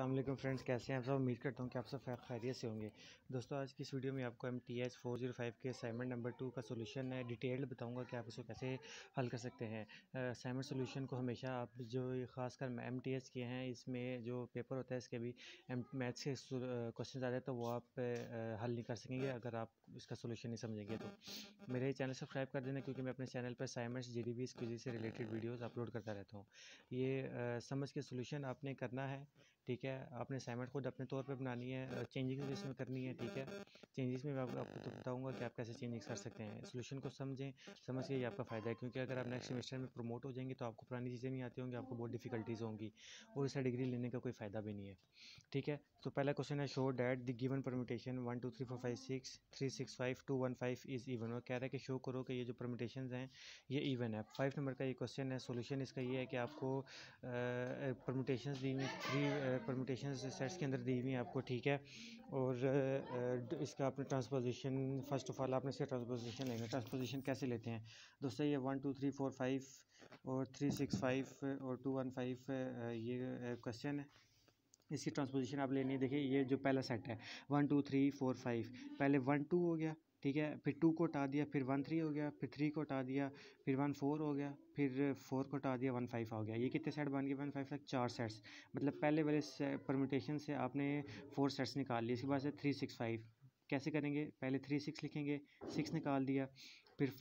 Aslam friends कैसे हैं आप सब उम्मीद करता हूँ कि आप सब खैरियत से होंगे दोस्तों आज की इस वीडियो में आपको M T H four zero five के असाइनमेंट नंबर टू का सोल्यूशन डिटेल्ड बताऊँगा कि आप इसको कैसे हल कर सकते हैं असाइनमेंट सोल्यूशन को हमेशा आप जो खासकर एम टी एच के हैं इसमें जो पेपर होता है इसके भी मैथ्स के क्वेश्चन आ जाए तो वो आप हल नहीं कर सकेंगे अगर आप इसका सोल्यूशन नहीं समझेंगे तो मेरे चैनल सब्सक्राइब कर देना क्योंकि मैं अपने चैनल पर असाइनमेंट्स जी डी बी से रिलेटेड वीडियोज़ अपलोड करता रहता हूँ ये समझ के सोल्यूशन आपने करना है ठीक है आपने असाइनमेंट खुद अपने तौर पे बनानी है चेंजिंग इसमें करनी है ठीक है चेंजेस में मैं आपको तो बताऊँगा कि आप कैसे चेंजेस कर सकते हैं सोल्यूशन को समझें समझ के ये आपका फ़ायदा है क्योंकि अगर आप नेक्स्ट सेमेस्टर में प्रमोट हो जाएंगे तो आपको पुरानी चीज़ें नहीं आती होंगी आपको बहुत डिफिकल्टीज़ होंगी और इससे डिग्री लेने का कोई फ़ायदा भी नहीं है ठीक है तो पहला क्वेश्चन है show that the given permutation one two three four five six three six five two one five is even और कह रहा है कि शो करो कि ये जो परमिटेशन हैं ये इवन है फाइव नंबर का ये क्वेश्चन है सोल्यूशन इसका ये है कि आपको परमिटेशन दी थ्री परमिटेशन सेट्स के अंदर दी हुई हैं आपको ठीक है और इसका आपने ट्रांसपोजिशन फ़र्स्ट ऑफ ऑल आपने इसका ट्रांसपोजिशन लेना ट्रांसपोजिशन कैसे लेते हैं दोस्तों ये one two three four five और थ्री सिक्स फाइव और टू वन फाइव ये क्वेश्चन है इसकी ट्रांसपोजिशन आप लेनी है देखिए ये जो पहला सेट है one two three four five पहले वन टू हो गया ठीक है फिर टू को हटा दिया फिर वन थ्री हो गया फिर थ्री को हटा दिया फिर वन फोर हो गया फिर फोर को हटा दिया वन फाइव हो गया ये कितने सेट बन गए वन फाइव तक चार सेट्स मतलब पहले वाले परमिटेशन से आपने फोर सेट्स निकाल लिए इसके बाद से थ्री सिक्स फाइव कैसे करेंगे पहले थ्री सिक्स लिखेंगे सिक्स निकाल दिया फिर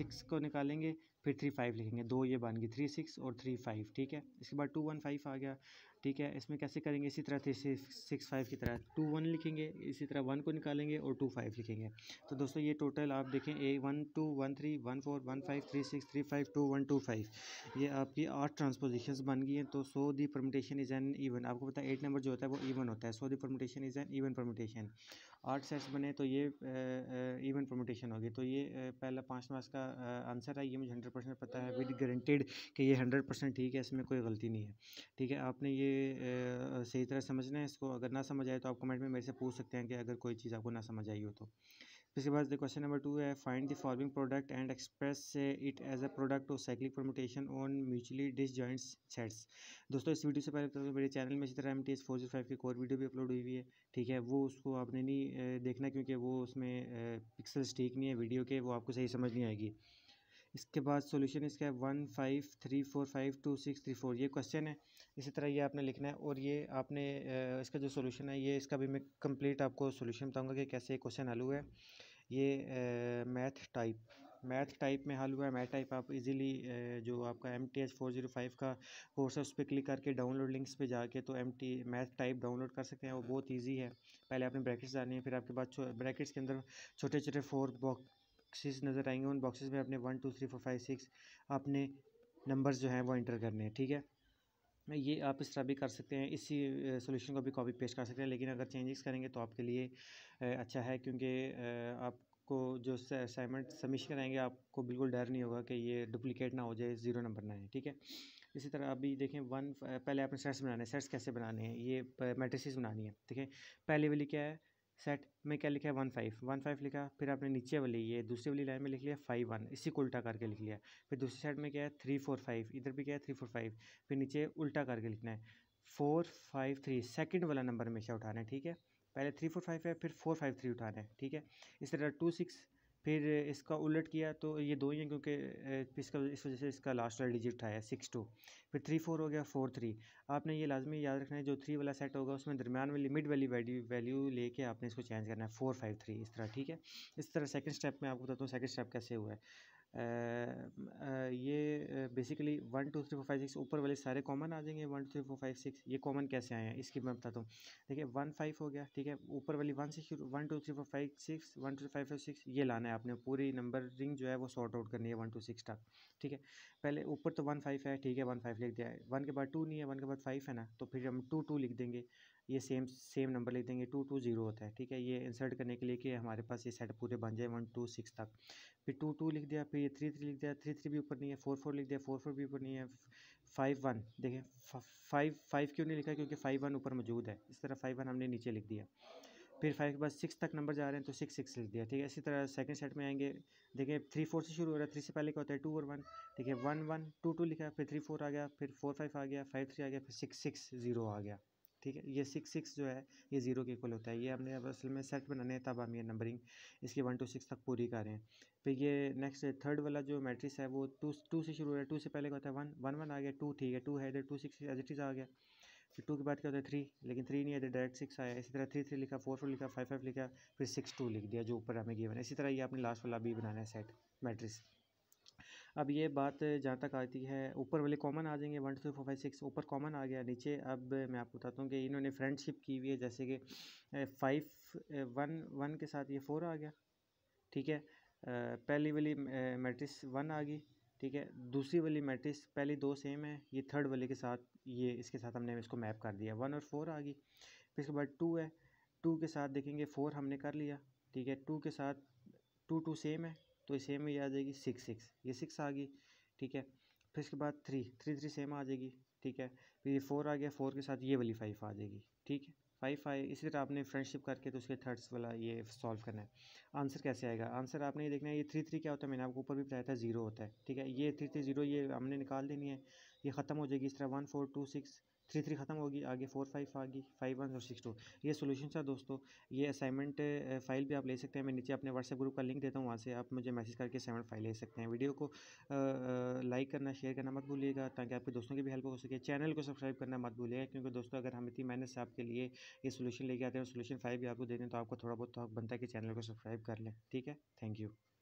सिक्स को निकालेंगे फिर थ्री फाइव लिखेंगे दो ये बन गई थ्री सिक्स और थ्री फाइव ठीक है इसके बाद टू वन फाइव आ गया ठीक है इसमें कैसे करेंगे इसी तरह थ्री सिक्स फाइव की तरह टू वन लिखेंगे इसी तरह वन को निकालेंगे और टू फाइव लिखेंगे तो दोस्तों ये टोटल आप देखें ए one two one three one four one five three six three five two one two five ये आपकी आठ ट्रांसपोजिशन बन गई हैं तो so the permutation is an even आपको पता है एट नंबर जो होता है वो ईवन होता है so the permutation is an even permutation आठ सेट्स बने तो ये ईवन परमिटेशन होगी तो ये पहला पाँच मार्क्स का आंसर है ये मुझे हंड्रेड परसेंट पता है विद गारंटेड कि ये हंड्रेड परसेंट ठीक है इसमें कोई गलती नहीं है ठीक है आपने ये सही तरह समझ लें इसको अगर ना समझ आए तो आप कमेंट में मेरे से पूछ सकते हैं कि अगर कोई चीज़ आपको ना समझ आई हो तो इसके बाद क्वेश्चन नंबर टू है find the following product and express it as a product of cyclic permutation on mutually disjoint sets दोस्तों इस वीडियो से पहले तो मेरे चैनल में इसी तरह M T S four zero five की कोर वीडियो भी अपलोड हुई हुई है ठीक है वो उसको आपने नहीं देखना क्योंकि वो उसमें पिक्सल्स ठीक नहीं है वीडियो के वो आपको सही समझ नहीं आएगी इसके बाद सॉल्यूशन इसका है one five three four five two six three four ये क्वेश्चन है इसी तरह ये आपने लिखना है और ये आपने इसका जो सॉल्यूशन है ये इसका भी मैं कंप्लीट आपको सॉल्यूशन बताऊंगा कि कैसे क्वेश्चन हल हुआ है ये मैथ टाइप मैथ टाइप में हल हुआ है मैथ टाइप आप इजीली जो आपका M T H four zero five का कोर्स है उस पर क्लिक करके डाउनलोड लिंक्स पे जाके तो M T math type download कर सकते हैं वो बहुत ईजी है पहले आपने ब्रैकेट्स डालनी है फिर आपके बाद ब्रैकेट्स के अंदर छोटे छोटे फोर बॉक्स बॉक्सेस नज़र आएंगे उन बॉक्सेस में अपने one two three four five six अपने नंबर्स जो हैं वो इंटर करने हैं ठीक है ये आप इस तरह भी कर सकते हैं इसी सॉल्यूशन को भी कॉपी पेस्ट कर सकते हैं लेकिन अगर चेंजेस करेंगे तो आपके लिए अच्छा है क्योंकि आपको जो असाइनमेंट सबमिट कराएंगे आपको बिल्कुल डर नहीं होगा कि ये डुप्लिकेट ना हो जाए ज़ीरो नंबर ना है ठीक है इसी तरह अभी देखें वन पहले आपने सेट्स बनाने हैं सेट्स कैसे बनाने हैं ये मैट्रिसेस बनानी है ठीक है पहले वाली क्या है सेट में क्या लिखा है वन फाइव वन फाइव लिखा फिर आपने नीचे वाली ये दूसरी वाली लाइन में लिख लिया फाइव वन इसी को उल्टा करके लिख लिया फिर दूसरी साइड में क्या है थ्री फोर फाइव इधर भी क्या है थ्री फोर फाइव फिर नीचे उल्टा करके लिखना है फोर फाइव थ्री सेकेंड वाला नंबर हमेशा उठाना है ठीक है पहले थ्री फोर फाइव है फिर फोर फाइव थ्री उठाना है ठीक है इस तरह टू सिक्स फिर इसका उलट किया तो ये दो ही हैं क्योंकि इसका इस वजह से इसका लास्ट वाला डिजिट आया सिक्स टू फिर थ्री फोर हो गया फोर थ्री आपने ये लाजमी याद रखना है जो थ्री वाला सेट होगा उसमें दरमियान वाली मिड वाली वैल्यू वैल्यू लेके आपने इसको चेंज करना है फोर फाइव थ्री इस तरह ठीक है इस तरह सेकंड स्टेप में आपको बताता हूँ सेकंड स्टेप कैसे हुआ है ये basically one two three four five six ऊपर वाले सारे कॉमन आ जाएंगे one two three four five six ये कॉमन कैसे आए हैं इसकी मैं बताता हूँ देखिए वन फाइव हो गया ठीक है ऊपर वाली one six one two three four five six one two five five six ये लाना है आपने पूरी नंबर रिंग जो है वो सॉर्ट आउट करनी है वन टू सिक्स तक ठीक है पहले ऊपर तो वन फाइव है ठीक है वन फाइव लिख दिया है वन के बाद टू नहीं है वन के बाद फाइव है ना तो फिर हम टू टू लिख देंगे ये सेम सेम नंबर लिख देंगे टू टू ज़ीरो होता है ठीक है ये इंसर्ट करने के लिए कि हमारे पास ये सेट पूरे बन जाए वन टू सिक्स तक फिर टू टू लिख दिया फिर ये थ्री थ्री लिख दिया थ्री थ्री भी ऊपर नहीं है फोर फोर लिख दिया फोर फोर भी ऊपर नहीं है फाइव वन देखें फाइव फाइव क्यों नहीं लिखा क्योंकि फाइव वन ऊपर मौजूद है इस तरह फाइव वन हमने नीचे लिख दिया फिर फाइव के बाद सिक्स तक नंबर जा रहे हैं तो सिक्स सिक्स लिख दिया ठीक है इसी तरह सेकंड सेट में आएंगे देखिए थ्री फोर से शुरू हो रहा है थ्री से पहले क्या होता है टू और वन देखिए वन वन टू टू लिखा फिर थ्री फोर आ गया फिर फोर फाइव आ गया फाइव थ्री आ गया फिर सिक्स सिक्स जीरो आ गया ठीक है ये सिक्स सिक्स जो है ये ज़ीरो के इक्वल होता है ये हमने अब असल में सेट बनाने हैं तब हम ये नंबरिंग इसकी वन टू सिक्स तक पूरी कर रहे हैं फिर ये नेक्स्ट थर्ड वाला जो मैट्रिक्स है वो टू टू से शुरू हो रहा है टू से पहले क्या होता है वन वन वन आ गया टू ठीक है टू है इधर two six as it is आ गया फिर टू के बाद क्या होता है थ्री लेकिन थ्री नहीं है डायरेक्ट सिक्स आया इसी तरह थ्री थ्री लिखा फोर फोर लिखा फाइव फाइव लिखा फिर सिक्स टू लिख दिया जो ऊपर हमें गिवन है इसी तरह ये आपने लास्ट वाला भी बनाना है सेट मैट्रिक्स अब ये बात जहाँ तक आती है ऊपर वाले कॉमन आ जाएंगे one two four five six ऊपर कॉमन आ गया नीचे अब मैं आपको बताता हूँ कि इन्होंने फ्रेंडशिप की हुई है जैसे कि फाइव वन वन के साथ ये फोर आ गया ठीक है पहली वाली मैट्रिक्स वन आ गई ठीक है दूसरी वाली मैट्रिक्स पहली दो सेम है ये थर्ड वाली के साथ ये इसके साथ हमने इसको मैप कर दिया वन और फोर आ गई फिर उसके बाद टू है टू के साथ देखेंगे फोर हमने कर लिया ठीक है टू के साथ टू टू सेम है तो सेम ही आ जाएगी सिक्स सिक्स ये सिक्स आ गई ठीक है फिर इसके बाद थ्री थ्री थ्री सेम आ जाएगी ठीक है फिर ये फोर आ गया फोर के साथ ये वाली फाइव आ जाएगी ठीक है फाइव आए इसी तरह आपने फ्रेंडशिप करके तो उसके थर्ड्स वाला ये सॉल्व करना है आंसर कैसे आएगा आंसर आपने ये देखना है ये थ्री थ्री क्या होता है मैंने आपको ऊपर भी बताया था जीरो होता है ठीक है ये थ्री थ्री जीरो ये हमने निकाल देनी है ये ख़त्म हो जाएगी इस तरह one four two six three three ख़त्म होगी आगे फोर फाइव आ गई फाइव वन और सिक्स टू ये सोल्यूशन था दोस्तों ये असाइनमेंट फाइल भी आप ले सकते हैं मैं नीचे अपने व्हाट्सएप ग्रुप का लिंक देता हूँ वहाँ से आप मुझे मैसेज करके असाइनमेंट फाइल ले सकते हैं वीडियो को लाइक करना शेयर करना मत भूलिएगा ताकि आपके दोस्तों की भी हेल्प हो सके चैनल को सब्सक्राइब करना मत भूलिएगा क्योंकि दोस्तों अगर हम इतनी मेहनत से आपके लिए ये सोल्यूशन लेके आते हैं सोल्यूशन फाइव भी आपको दे दें तो आपको थोड़ा बहुत तो बनता है कि चैनल को सब्सक्राइब कर लें ठीक है थैंक यू